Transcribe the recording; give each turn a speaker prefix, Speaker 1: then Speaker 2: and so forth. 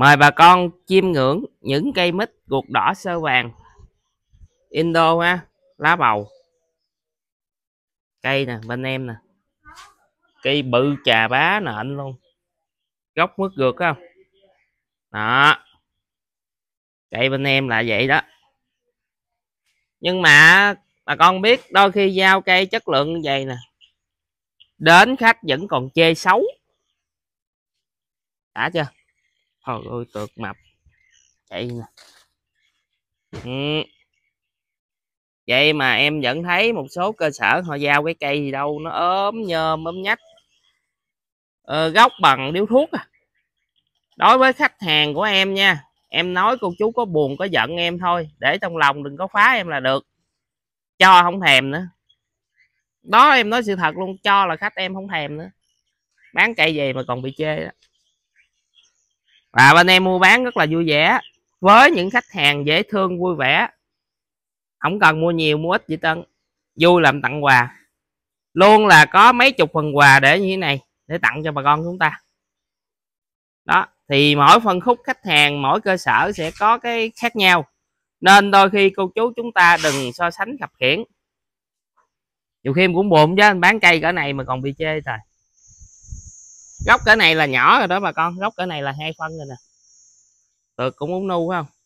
Speaker 1: Mời bà con chiêm ngưỡng những cây mít ruột đỏ sơ vàng Indo ha, lá bầu Cây nè, bên em nè Cây bự trà bá nè anh luôn Gốc mứt gượt không Đó Cây bên em là vậy đó Nhưng mà bà con biết đôi khi giao cây chất lượng như vậy nè Đến khách vẫn còn chê xấu Đã chưa thôi ơi tược mập Chạy nè ừ. Vậy mà em vẫn thấy một số cơ sở họ giao cái cây gì đâu Nó ốm nhơm ốm nhách ờ, Góc bằng điếu thuốc à Đối với khách hàng của em nha Em nói cô chú có buồn có giận em thôi Để trong lòng đừng có phá em là được Cho không thèm nữa Đó em nói sự thật luôn Cho là khách em không thèm nữa Bán cây gì mà còn bị chê đó và bên em mua bán rất là vui vẻ với những khách hàng dễ thương vui vẻ không cần mua nhiều mua ít vậy tân vui làm tặng quà luôn là có mấy chục phần quà để như thế này để tặng cho bà con chúng ta đó thì mỗi phân khúc khách hàng mỗi cơ sở sẽ có cái khác nhau nên đôi khi cô chú chúng ta đừng so sánh khập khiển nhiều khi em cũng buồn chứ anh bán cây cỡ này mà còn bị chê rồi gốc cỡ này là nhỏ rồi đó bà con gốc cỡ này là hai phân rồi nè được cũng muốn nu phải không